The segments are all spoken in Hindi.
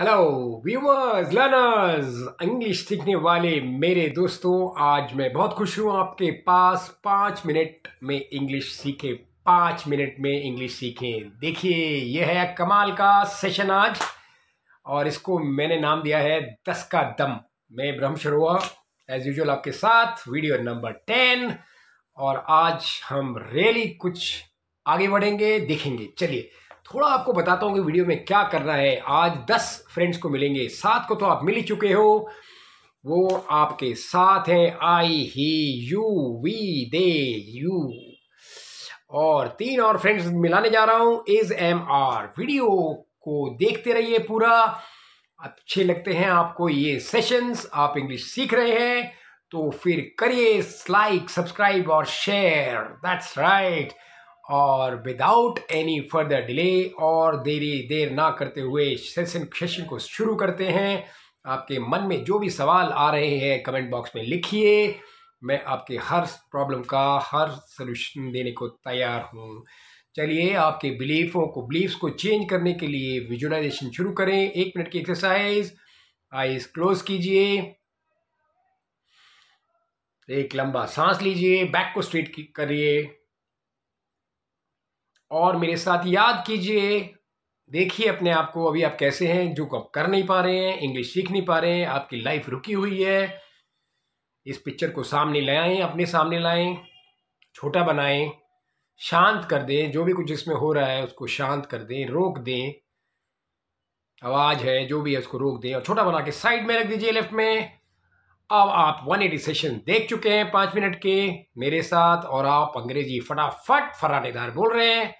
हेलो व्यूवर्स लर्नर्स इंग्लिश सीखने वाले मेरे दोस्तों आज मैं बहुत खुश हूँ आपके पास पाँच मिनट में इंग्लिश सीखे पाँच मिनट में इंग्लिश सीखें देखिए यह है कमाल का सेशन आज और इसको मैंने नाम दिया है दस का दम मैं ब्रह्म शरुआ एज यूजल आपके साथ वीडियो नंबर टेन और आज हम रियली कुछ आगे बढ़ेंगे देखेंगे चलिए थोड़ा आपको बताता हूँ कि वीडियो में क्या करना है आज दस फ्रेंड्स को मिलेंगे सात को तो आप मिल ही चुके हो वो आपके साथ हैं I he you we they you और तीन और फ्रेंड्स मिलाने जा रहा हूँ इज एम आर वीडियो को देखते रहिए पूरा अच्छे लगते हैं आपको ये सेशंस आप इंग्लिश सीख रहे हैं तो फिर करिए लाइक सब्सक्राइब और शेयर दैट्स राइट right. और विदाउट एनी फर्दर डिले और देरी देर ना करते हुए सेशन सेशन को शुरू करते हैं आपके मन में जो भी सवाल आ रहे हैं कमेंट बॉक्स में लिखिए मैं आपके हर प्रॉब्लम का हर सलूशन देने को तैयार हूँ चलिए आपके बिलीफों को बिलीफ्स को चेंज करने के लिए विजुअलाइजेशन शुरू करें एक मिनट की एक्सरसाइज आइज क्लोज कीजिए एक लंबा सांस लीजिए बैक को स्ट्रेट करिए और मेरे साथ याद कीजिए देखिए अपने आप को अभी आप कैसे हैं जो आप कर नहीं पा रहे हैं इंग्लिश सीख नहीं पा रहे हैं आपकी लाइफ रुकी हुई है इस पिक्चर को सामने लाएं अपने सामने लाएं छोटा बनाएं शांत कर दें जो भी कुछ इसमें हो रहा है उसको शांत कर दें रोक दें आवाज़ है जो भी है उसको रोक दें और छोटा बना के साइड में रख दीजिए लेफ्ट में अब आप 180 सेशन देख चुके हैं पाँच मिनट के मेरे साथ और आप अंग्रेजी फटाफट फराटेदार बोल रहे हैं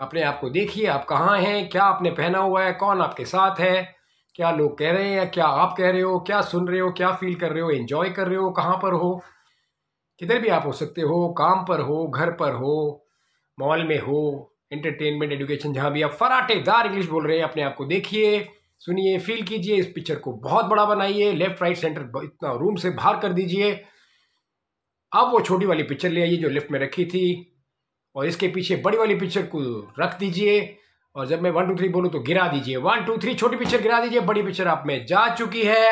अपने आप को देखिए आप कहाँ हैं क्या आपने पहना हुआ है कौन आपके साथ है क्या लोग कह रहे हैं क्या आप कह रहे हो क्या सुन रहे हो क्या फील कर रहे हो एंजॉय कर रहे हो कहाँ पर हो किधर भी आप हो सकते हो काम पर हो घर पर हो मॉल में हो एंटरटेनमेंट एजुकेशन जहाँ भी आप फराटेदार इंग्लिश बोल रहे हैं अपने आप को देखिए सुनिए फील कीजिए इस पिक्चर को बहुत बड़ा बनाइए लेफ्ट राइट सेंटर इतना रूम से बाहर कर दीजिए अब वो छोटी वाली पिक्चर ले आइए जो लेफ्ट में रखी थी और इसके पीछे बड़ी वाली पिक्चर को रख दीजिए और जब मैं वन टू थ्री बोलूँ तो गिरा दीजिए वन टू थ्री छोटी पिक्चर गिरा दीजिए बड़ी पिक्चर आप में जा चुकी है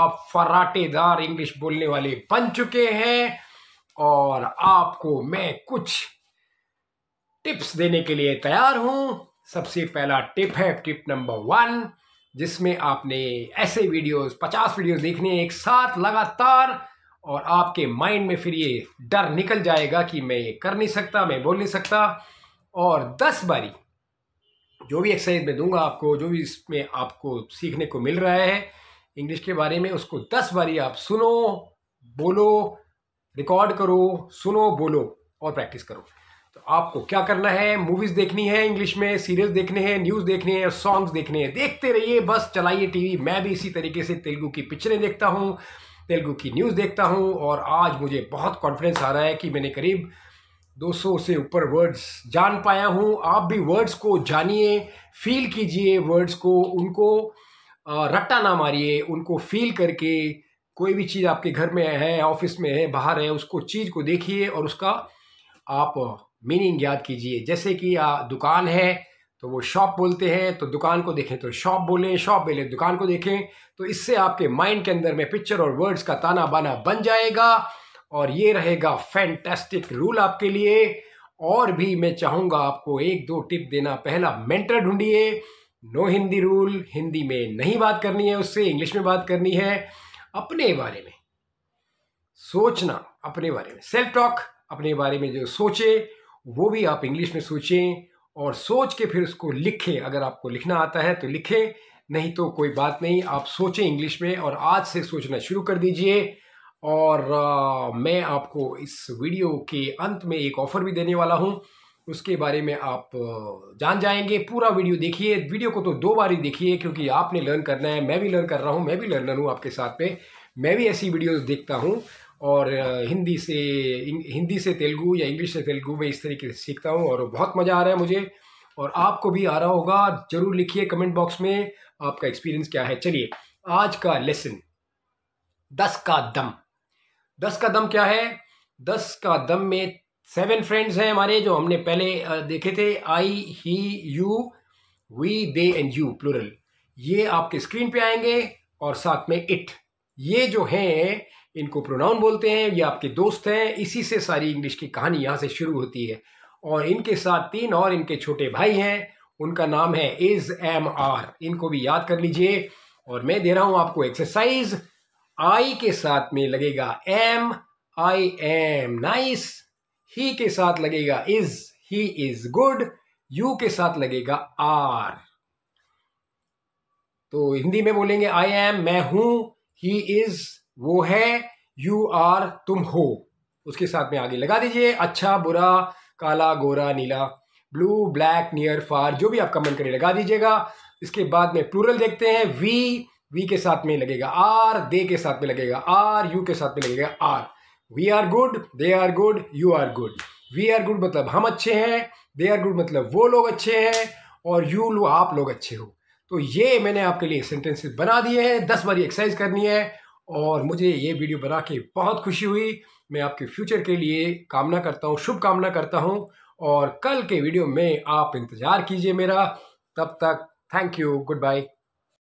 आप फराटेदार इंग्लिश बोलने वाले बन चुके हैं और आपको मैं कुछ टिप्स देने के लिए तैयार हूं सबसे पहला टिप है टिप नंबर वन जिसमें आपने ऐसे वीडियोस पचास वीडियोस देखने एक साथ लगातार और आपके माइंड में फिर ये डर निकल जाएगा कि मैं ये कर नहीं सकता मैं बोल नहीं सकता और दस बारी जो भी एक्सरसाइज मैं दूंगा आपको जो भी इसमें आपको सीखने को मिल रहा है इंग्लिश के बारे में उसको दस बारी आप सुनो बोलो रिकॉर्ड करो सुनो बोलो और प्रैक्टिस करो तो आपको क्या करना है मूवीज देखनी है इंग्लिश में सीरियल देखने हैं न्यूज देखने हैं सॉन्ग्स देखने हैं देखते रहिए बस चलाइए टीवी मैं भी इसी तरीके से तेलुगु की पिक्चरें देखता हूँ तेलुगु की न्यूज़ देखता हूँ और आज मुझे बहुत कॉन्फिडेंस आ रहा है कि मैंने करीब 200 से ऊपर वर्ड्स जान पाया हूँ आप भी वर्ड्स को जानिए फील कीजिए वर्ड्स को उनको रट्टा ना मारिए उनको फील करके कोई भी चीज़ आपके घर में है ऑफिस में है बाहर है उसको चीज़ को देखिए और उसका आप मीनिंग याद कीजिए जैसे कि दुकान है तो वो शॉप बोलते हैं तो दुकान को देखें तो शॉप बोलें शॉप बोले दुकान को देखें तो इससे आपके माइंड के अंदर में पिक्चर और वर्ड्स का ताना बाना बन जाएगा और ये रहेगा फैंटेस्टिक रूल आपके लिए और भी मैं चाहूँगा आपको एक दो टिप देना पहला मेंटर ढूंढिए नो हिंदी रूल हिंदी में नहीं बात करनी है उससे इंग्लिश में बात करनी है अपने बारे में सोचना अपने बारे में सेल्फ टॉक अपने बारे में जो सोचे वो भी आप इंग्लिश में सोचें और सोच के फिर उसको लिखें अगर आपको लिखना आता है तो लिखें नहीं तो कोई बात नहीं आप सोचें इंग्लिश में और आज से सोचना शुरू कर दीजिए और आ, मैं आपको इस वीडियो के अंत में एक ऑफ़र भी देने वाला हूं उसके बारे में आप जान जाएंगे पूरा वीडियो देखिए वीडियो को तो दो बार ही देखिए क्योंकि आपने लर्न करना है मैं भी लर्न कर रहा हूँ मैं भी लर्नर हूँ आपके साथ में मैं भी ऐसी वीडियोज़ देखता हूँ और हिंदी से हिंदी से तेलुगू या इंग्लिश से तेलुगू में इस तरीके से सीखता हूँ और बहुत मज़ा आ रहा है मुझे और आपको भी आ रहा होगा ज़रूर लिखिए कमेंट बॉक्स में आपका एक्सपीरियंस क्या है चलिए आज का लेसन दस का दम दस का दम क्या है दस का दम में सेवन फ्रेंड्स हैं हमारे जो हमने पहले देखे थे I he you we they and you plural ये आपके स्क्रीन पे आएंगे और साथ में इट ये जो हैं इनको प्रोनाउन बोलते हैं ये आपके दोस्त हैं इसी से सारी इंग्लिश की कहानी यहाँ से शुरू होती है और इनके साथ तीन और इनके छोटे भाई हैं उनका नाम है इज एम आर इनको भी याद कर लीजिए और मैं दे रहा हूँ आपको एक्सरसाइज आई के साथ में लगेगा am I am nice he के साथ लगेगा is he is good you के साथ लगेगा आर तो हिंदी में बोलेंगे आई एम मैं हूं ही इज वो है यू आर तुम हो उसके साथ में आगे लगा दीजिए अच्छा बुरा काला गोरा नीला ब्लू ब्लैक नियर फार जो भी आपका मन करे लगा दीजिएगा इसके बाद में प्लूरल देखते हैं वी वी के साथ में लगेगा आर दे के साथ में लगेगा आर यू के साथ में लगेगा are we are good they are good you are good we are good मतलब हम अच्छे हैं दे आर गुड मतलब वो लोग अच्छे हैं और यू लो आप लोग अच्छे हो तो ये मैंने आपके लिए सेंटेंसेस बना दिए हैं दस बारी एक्सरसाइज करनी है और मुझे ये वीडियो बना के बहुत खुशी हुई मैं आपके फ्यूचर के लिए कामना करता हूँ शुभकामना करता हूँ और कल के वीडियो में आप इंतज़ार कीजिए मेरा तब तक थैंक यू गुड बाय